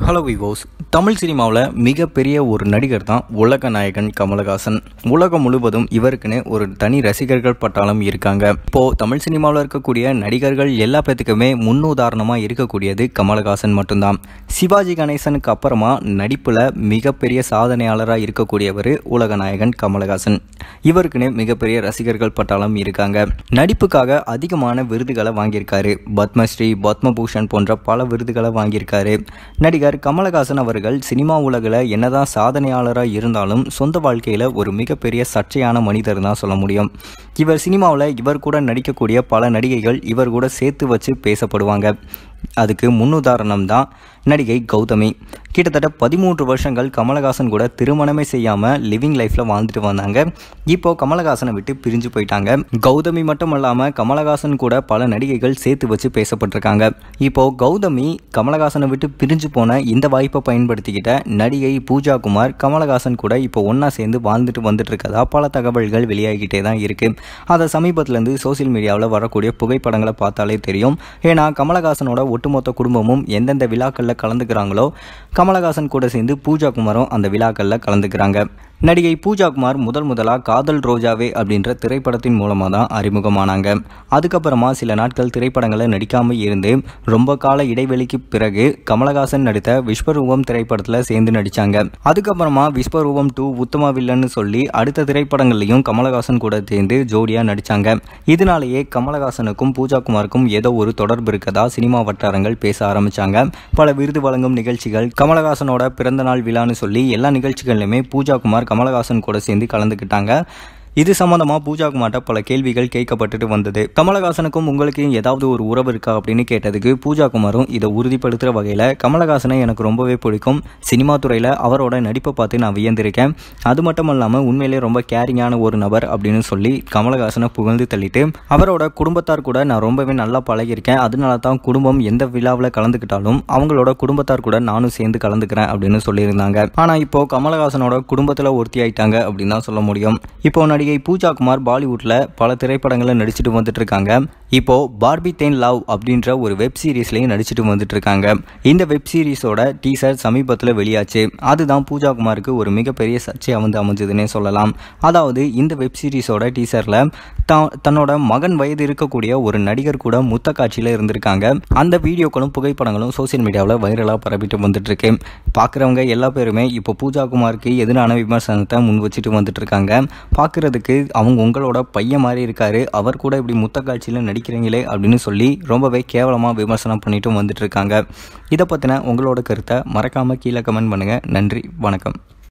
Hello viewers, Tamil சினிமாவில் மிகப்பெரிய ஒரு நடிகர் தான் உலக நாயகன் கமலஹாசன் உலகம் முழுவதும் இவருக்குன்னு ஒரு தனி ரசிகர்கள் பட்டாலும் இருக்காங்க இப்போ தமிழ் சினிமாவில் இருக்கக்கூடிய நடிகர்கள் எல்லா பேத்துக்குமே முன்னுதாரணமாக இருக்கக்கூடியது கமலஹாசன் மட்டும்தான் சிவாஜி கணேசனுக்கு அப்புறமா நடிப்பில் மிகப்பெரிய சாதனையாளராக இருக்கக்கூடியவர் உலக நாயகன் கமலஹாசன் இவருக்குன்னு மிகப்பெரிய ரசிகர்கள் பட்டாலும் இருக்காங்க நடிப்புக்காக அதிகமான விருதுகளை வாங்கியிருக்காரு பத்மஸ்ரீ பத்மபூஷன் போன்ற பல விருதுகளை வாங்கியிருக்காரு நடிகர் கமலஹாசன் அவர் அவர்கள் சினிமா உலகில் என்னதான் சாதனையாளராக இருந்தாலும் சொந்த வாழ்க்கையில் ஒரு மிகப்பெரிய சர்ச்சையான மனிதர் தான் சொல்ல முடியும் இவர் சினிமாவில் இவர் கூட நடிக்கக்கூடிய பல நடிகைகள் இவர் கூட சேர்த்து வச்சு பேசப்படுவாங்க அதுக்கு முன்னுதாரணம் தான் நடிகை கௌதமி கிட்டத்தட்ட பதிமூன்று வருஷங்கள் கமலஹாசன் கூட திருமணமே செய்யாமல் லிவிங் லைஃப்பில் வாழ்ந்துட்டு வந்தாங்க இப்போது கமலஹாசனை விட்டு பிரிஞ்சு போயிட்டாங்க கௌதமி மட்டும் இல்லாமல் கமலஹாசன் கூட பல நடிகைகள் சேர்த்து வச்சு பேசப்பட்டிருக்காங்க இப்போது கௌதமி கமலஹாசனை விட்டு பிரிஞ்சு போன இந்த வாய்ப்பை பயன்படுத்திக்கிட்ட நடிகை பூஜா குமார் கமலஹாசன் கூட இப்போ ஒன்றா சேர்ந்து வாழ்ந்துட்டு வந்துட்டு இருக்கதா பல தகவல்கள் வெளியாகிட்டே தான் இருக்குது அதை சமீபத்துலேருந்து சோசியல் மீடியாவில் வரக்கூடிய புகைப்படங்களை பார்த்தாலே தெரியும் ஏன்னா கமலஹாசனோட ஒட்டுமொத்த குடும்பமும் எந்தெந்த விழாக்களில் கலந்துக்கிறாங்களோ கமலஹாசன் கூட சேர்ந்து பூஜா குமாரும் அந்த விழாக்களில் கலந்துக்கிறாங்க நடிகை பூஜா குமார் முதல் முதலாக காதல் ரோஜாவே அப்படின்ற திரைப்படத்தின் மூலமாக தான் அறிமுகமானாங்க அதுக்கப்புறமா சில நாட்கள் திரைப்படங்களை நடிக்காமல் இருந்து ரொம்ப கால இடைவெளிக்கு பிறகு கமலஹாசன் நடித்த விஸ்வரூபம் திரைப்படத்தில் சேர்ந்து நடித்தாங்க அதுக்கப்புறமா விஸ்வரூபம் டூ உத்தமா வில்லன்னு சொல்லி அடுத்த திரைப்படங்கள்லையும் கமலஹாசன் கூட சேர்ந்து ஜோடியாக நடித்தாங்க இதனாலேயே கமலஹாசனுக்கும் பூஜா குமாருக்கும் ஏதோ ஒரு தொடர்பு இருக்கதா சினிமா வட்டாரங்கள் பேச ஆரம்பிச்சாங்க பல விருது வழங்கும் நிகழ்ச்சிகள் கமலஹாசனோட பிறந்த நாள் விழான்னு சொல்லி எல்லா நிகழ்ச்சிகள்லையுமே பூஜா குமார் கமலஹாசன் கூட சேர்ந்து கலந்துக்கிட்டாங்க இது சம்பந்தமா பூஜா குமார்ட்ட பல கேள்விகள் கேட்கப்பட்டுட்டு வந்தது கமலஹாசனுக்கும் உங்களுக்கும் ஏதாவது ஒரு உறவு இருக்கா அப்படின்னு கேட்டதுக்கு பூஜா குமாரும் இதை உறுதிப்படுத்துகிற வகையில் கமலஹாசனை எனக்கு ரொம்பவே பிடிக்கும் சினிமா துறையில் அவரோட நடிப்பை பார்த்து நான் வியந்திருக்கேன் அது மட்டும் இல்லாமல் உண்மையிலே ரொம்ப கேரிங்கான ஒரு நபர் அப்படின்னு சொல்லி கமலஹாசனை புகழ்ந்து தள்ளிட்டு அவரோட குடும்பத்தார் கூட நான் ரொம்பவே நல்லா பழகியிருக்கேன் அதனால தான் குடும்பம் எந்த விழாவில் கலந்துக்கிட்டாலும் அவங்களோட குடும்பத்தார் கூட நானும் சேர்ந்து கலந்துக்கிறேன் அப்படின்னு சொல்லியிருந்தாங்க ஆனால் இப்போ கமலஹாசனோட குடும்பத்தில் ஒருத்தி ஆயிட்டாங்க அப்படின்னு தான் சொல்ல முடியும் இப்போ நடிகை பூஜா குமார் பாலிவுட்டில் பல திரைப்படங்களில் நடிச்சுட்டு வந்துட்டு இருக்காங்க இப்போ பார்பி தேன் லவ் அப்படின்ற ஒரு வெப் சீரிஸ்லையும் நடிச்சுட்டு வந்துட்டு இருக்காங்க இந்த வெப் சீரிஸோட டீசர் சமீபத்தில் வெளியாச்சு அதுதான் பூஜா குமாருக்கு ஒரு மிகப்பெரிய சர்ச்சையாக வந்து அமைஞ்சதுன்னே சொல்லலாம் அதாவது இந்த வெப் சீரிஸோட டீசரில் தன்னோட மகன் வயது இருக்கக்கூடிய ஒரு நடிகர் கூட முத்த காட்சியில் இருந்திருக்காங்க அந்த வீடியோக்களும் புகைப்படங்களும் சோசியல் மீடியாவில் வைரலாக பரப்பிட்டு இருக்கு பார்க்குறவங்க எல்லா பேருமே இப்போ பூஜா குமாருக்கு எதிரான விமர்சனத்தை முன் வச்சுட்டு வந்துட்டு இருக்காங்க பார்க்குறதுக்கு அவங்க உங்களோட பையன் மாதிரி இருக்காரு அவர் கூட இப்படி முத்த காட்சியில் நடிக்கிறீங்களே அப்படின்னு சொல்லி ரொம்பவே கேவலமாக விமர்சனம் பண்ணிட்டு வந்துட்டு இருக்காங்க இதை பற்றின உங்களோட கருத்தை மறக்காமல் கீழே கமெண்ட் பண்ணுங்கள் நன்றி வணக்கம்